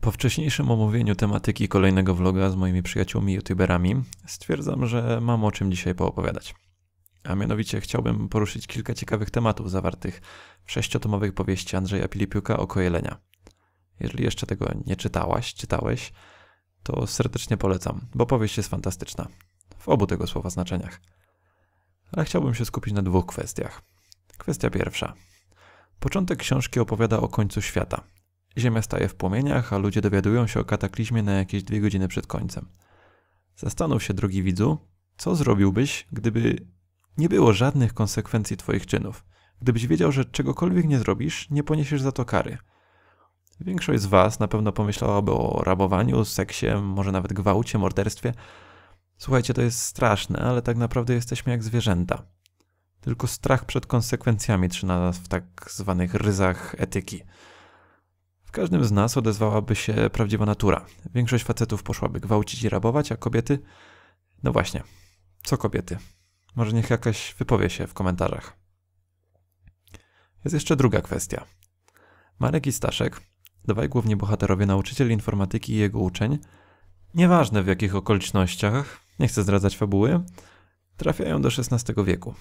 Po wcześniejszym omówieniu tematyki kolejnego vloga z moimi przyjaciółmi youtuberami stwierdzam, że mam o czym dzisiaj poopowiadać. A mianowicie chciałbym poruszyć kilka ciekawych tematów zawartych w sześciotomowej powieści Andrzeja Pilipiuka o kojelenia. Jeżeli jeszcze tego nie czytałaś, czytałeś, to serdecznie polecam, bo powieść jest fantastyczna. W obu tego słowa znaczeniach. Ale chciałbym się skupić na dwóch kwestiach. Kwestia pierwsza. Początek książki opowiada o końcu świata, Ziemia staje w płomieniach, a ludzie dowiadują się o kataklizmie na jakieś dwie godziny przed końcem. Zastanów się, drogi widzu, co zrobiłbyś, gdyby nie było żadnych konsekwencji Twoich czynów? Gdybyś wiedział, że czegokolwiek nie zrobisz, nie poniesiesz za to kary. Większość z Was na pewno pomyślałaby o rabowaniu, seksie, może nawet gwałcie, morderstwie. Słuchajcie, to jest straszne, ale tak naprawdę jesteśmy jak zwierzęta. Tylko strach przed konsekwencjami trzyma nas w tak zwanych ryzach etyki. W każdym z nas odezwałaby się prawdziwa natura. Większość facetów poszłaby gwałcić i rabować, a kobiety. No właśnie, co kobiety? Może niech jakaś wypowie się w komentarzach. Jest jeszcze druga kwestia. Marek i Staszek, dwaj główni bohaterowie, nauczyciel informatyki i jego uczeń, nieważne w jakich okolicznościach, nie chcę zdradzać fabuły, trafiają do XVI wieku.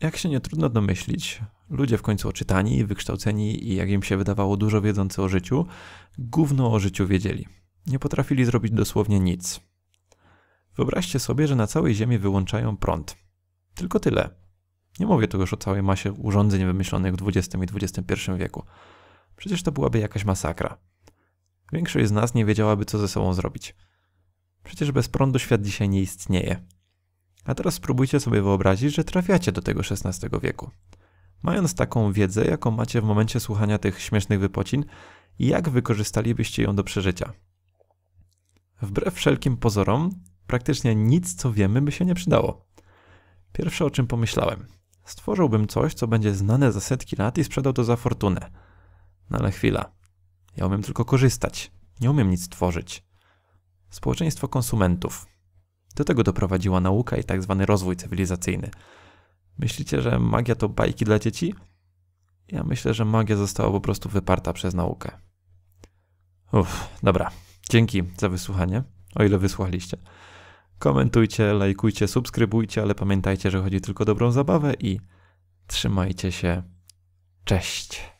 Jak się nie trudno domyślić, ludzie w końcu oczytani, wykształceni i jak im się wydawało dużo wiedzący o życiu, gówno o życiu wiedzieli. Nie potrafili zrobić dosłownie nic. Wyobraźcie sobie, że na całej Ziemi wyłączają prąd. Tylko tyle. Nie mówię tu już o całej masie urządzeń wymyślonych w XX i XXI wieku. Przecież to byłaby jakaś masakra. Większość z nas nie wiedziałaby, co ze sobą zrobić. Przecież bez prądu świat dzisiaj nie istnieje. A teraz spróbujcie sobie wyobrazić, że trafiacie do tego XVI wieku. Mając taką wiedzę, jaką macie w momencie słuchania tych śmiesznych wypocin, jak wykorzystalibyście ją do przeżycia? Wbrew wszelkim pozorom, praktycznie nic, co wiemy, by się nie przydało. Pierwsze, o czym pomyślałem. Stworzyłbym coś, co będzie znane za setki lat i sprzedał to za fortunę. No ale chwila. Ja umiem tylko korzystać. Nie umiem nic tworzyć. Społeczeństwo konsumentów. Do tego doprowadziła nauka i tzw. Tak rozwój cywilizacyjny. Myślicie, że magia to bajki dla dzieci? Ja myślę, że magia została po prostu wyparta przez naukę. Uff, dobra. Dzięki za wysłuchanie, o ile wysłuchaliście. Komentujcie, lajkujcie, subskrybujcie, ale pamiętajcie, że chodzi tylko o dobrą zabawę i trzymajcie się. Cześć!